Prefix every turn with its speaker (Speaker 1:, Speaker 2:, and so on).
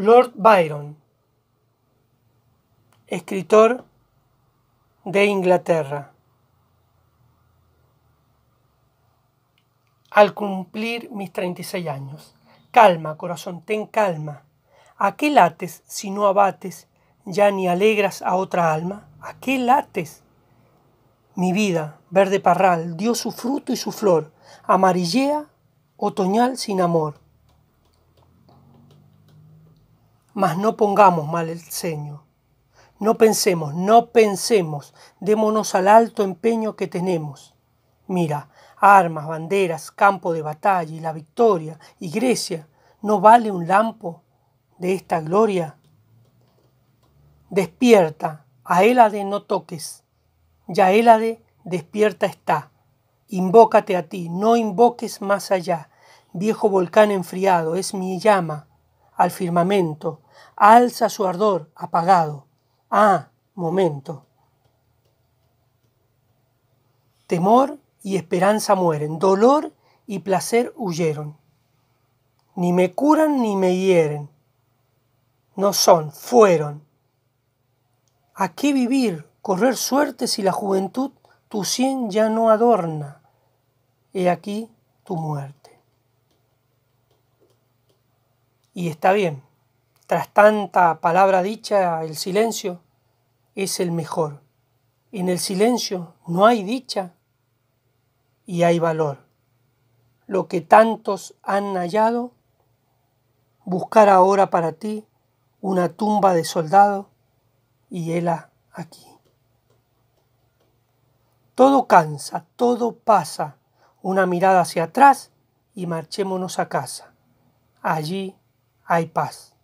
Speaker 1: Lord Byron, escritor de Inglaterra. Al cumplir mis 36 años, calma, corazón, ten calma. ¿A qué lates si no abates, ya ni alegras a otra alma? ¿A qué lates? Mi vida, verde parral, dio su fruto y su flor, amarillea, otoñal sin amor mas no pongamos mal el ceño. No pensemos, no pensemos, démonos al alto empeño que tenemos. Mira, armas, banderas, campo de batalla y la victoria y Grecia, ¿no vale un lampo de esta gloria? Despierta, a Hélade no toques, ya Hélade despierta está. Invócate a ti, no invoques más allá. Viejo volcán enfriado, es mi llama, al firmamento, alza su ardor apagado. Ah, momento. Temor y esperanza mueren, dolor y placer huyeron. Ni me curan ni me hieren. No son, fueron. ¿A qué vivir, correr suerte si la juventud tu cien ya no adorna? He aquí tu muerte. Y está bien, tras tanta palabra dicha, el silencio es el mejor. En el silencio no hay dicha y hay valor. Lo que tantos han hallado, buscar ahora para ti una tumba de soldado y hela aquí. Todo cansa, todo pasa, una mirada hacia atrás y marchémonos a casa. Allí hay paz.